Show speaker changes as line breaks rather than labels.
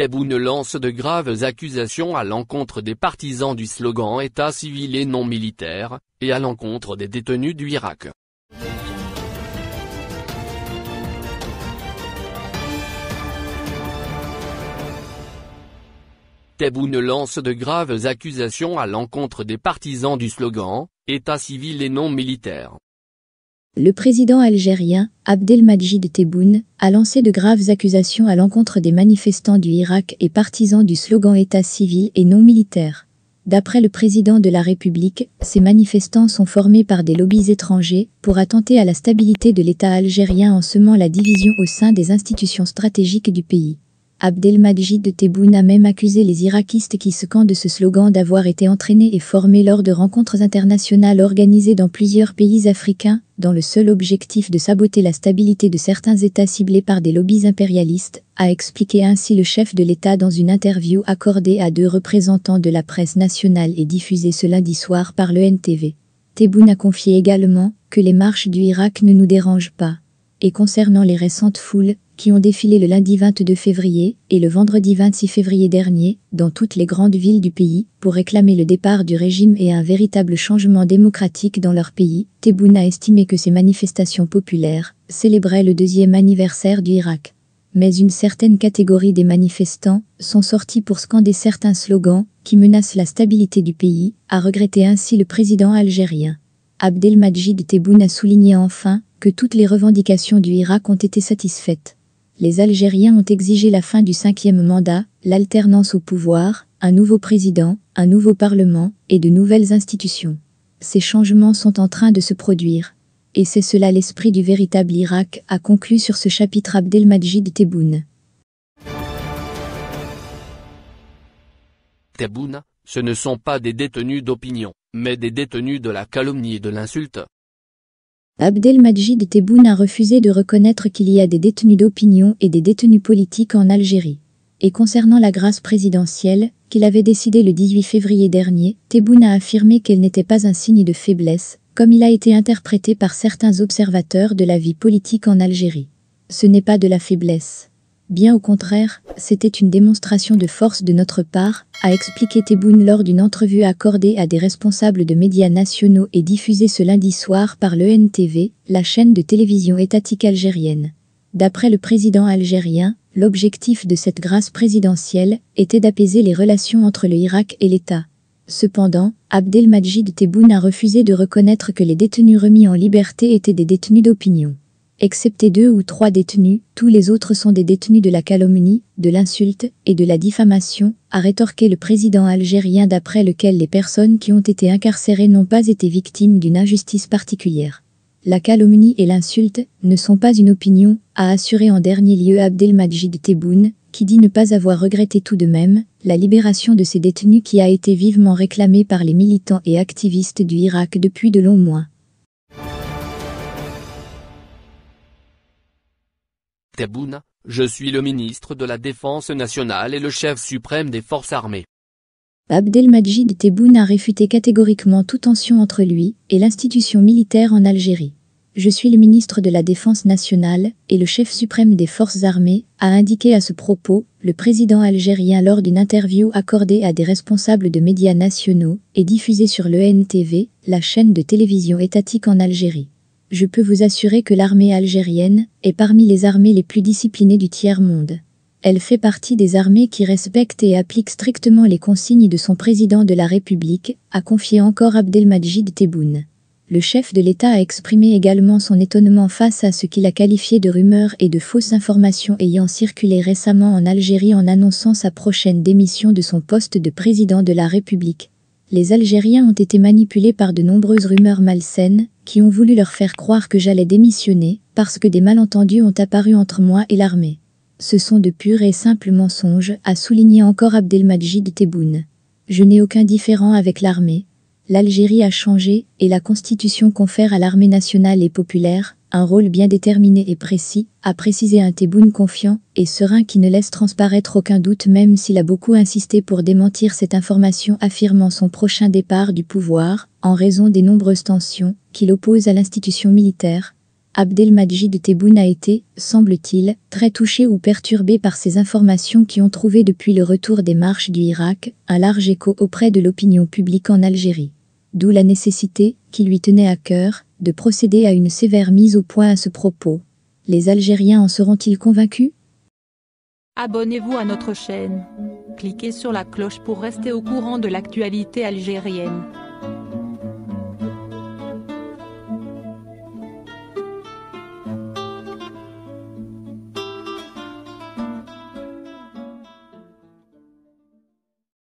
Théboune lance de graves accusations à l'encontre des partisans du slogan État civil et non militaire, et à l'encontre des détenus du Irak. Théboune lance de graves accusations à l'encontre des partisans du slogan État civil et non militaire.
Le président algérien, Abdelmadjid Tebboune, a lancé de graves accusations à l'encontre des manifestants du Irak et partisans du slogan État civil et non militaire. D'après le président de la République, ces manifestants sont formés par des lobbies étrangers pour attenter à la stabilité de l'État algérien en semant la division au sein des institutions stratégiques du pays. Abdelmajid Tebboune a même accusé les irakistes qui se de ce slogan d'avoir été entraînés et formés lors de rencontres internationales organisées dans plusieurs pays africains, dans le seul objectif de saboter la stabilité de certains États ciblés par des lobbies impérialistes, a expliqué ainsi le chef de l'État dans une interview accordée à deux représentants de la presse nationale et diffusée ce lundi soir par le NTV. Tebboune a confié également que les marches du Irak ne nous dérangent pas et concernant les récentes foules qui ont défilé le lundi 22 février et le vendredi 26 février dernier dans toutes les grandes villes du pays pour réclamer le départ du régime et un véritable changement démocratique dans leur pays, Tebboune a estimé que ces manifestations populaires célébraient le deuxième anniversaire du Irak. Mais une certaine catégorie des manifestants sont sortis pour scander certains slogans qui menacent la stabilité du pays, a regretté ainsi le président algérien. Abdelmajid Tebboune a souligné enfin que toutes les revendications du Irak ont été satisfaites. Les Algériens ont exigé la fin du cinquième mandat, l'alternance au pouvoir, un nouveau président, un nouveau parlement et de nouvelles institutions. Ces changements sont en train de se produire. Et c'est cela l'esprit du véritable Irak, a conclu sur ce chapitre Abdelmajid Tebboune.
Tebboune, ce ne sont pas des détenus d'opinion, mais des détenus de la calomnie et de l'insulte.
Abdelmadjid Tebboune a refusé de reconnaître qu'il y a des détenus d'opinion et des détenus politiques en Algérie. Et concernant la grâce présidentielle, qu'il avait décidée le 18 février dernier, Tebboune a affirmé qu'elle n'était pas un signe de faiblesse, comme il a été interprété par certains observateurs de la vie politique en Algérie. Ce n'est pas de la faiblesse. Bien au contraire, c'était une démonstration de force de notre part, a expliqué Tebboune lors d'une entrevue accordée à des responsables de médias nationaux et diffusée ce lundi soir par l'ENTV, la chaîne de télévision étatique algérienne. D'après le président algérien, l'objectif de cette grâce présidentielle était d'apaiser les relations entre le Irak et l'État. Cependant, Abdelmajid Tebboune a refusé de reconnaître que les détenus remis en liberté étaient des détenus d'opinion. Excepté deux ou trois détenus, tous les autres sont des détenus de la calomnie, de l'insulte et de la diffamation, a rétorqué le président algérien d'après lequel les personnes qui ont été incarcérées n'ont pas été victimes d'une injustice particulière. La calomnie et l'insulte ne sont pas une opinion, a assuré en dernier lieu Abdelmajid Tebboune, qui dit ne pas avoir regretté tout de même la libération de ces détenus qui a été vivement réclamée par les militants et activistes du Irak depuis de longs mois.
je suis le ministre de la Défense nationale et le chef suprême des forces armées.
Abdelmajid Tebboune a réfuté catégoriquement toute tension entre lui et l'institution militaire en Algérie. Je suis le ministre de la Défense nationale et le chef suprême des forces armées, a indiqué à ce propos le président algérien lors d'une interview accordée à des responsables de médias nationaux et diffusée sur le NTV, la chaîne de télévision étatique en Algérie je peux vous assurer que l'armée algérienne est parmi les armées les plus disciplinées du tiers-monde. Elle fait partie des armées qui respectent et appliquent strictement les consignes de son président de la République, a confié encore Abdelmajid Tebboune. Le chef de l'État a exprimé également son étonnement face à ce qu'il a qualifié de rumeurs et de fausses informations ayant circulé récemment en Algérie en annonçant sa prochaine démission de son poste de président de la République les Algériens ont été manipulés par de nombreuses rumeurs malsaines qui ont voulu leur faire croire que j'allais démissionner parce que des malentendus ont apparu entre moi et l'armée. Ce sont de purs et simples mensonges, a souligné encore Abdelmajid Tebboune. Je n'ai aucun différend avec l'armée. L'Algérie a changé et la constitution confère à l'armée nationale et populaire un rôle bien déterminé et précis, a précisé un Tebboune confiant et serein qui ne laisse transparaître aucun doute même s'il a beaucoup insisté pour démentir cette information affirmant son prochain départ du pouvoir en raison des nombreuses tensions qu'il oppose à l'institution militaire. Abdelmajid Tebboune a été, semble-t-il, très touché ou perturbé par ces informations qui ont trouvé depuis le retour des marches du Irak un large écho auprès de l'opinion publique en Algérie. D'où la nécessité, qui lui tenait à cœur, de procéder à une sévère mise au point à ce propos. Les Algériens en seront-ils convaincus Abonnez-vous à notre chaîne. Cliquez sur la cloche pour rester au courant de l'actualité algérienne.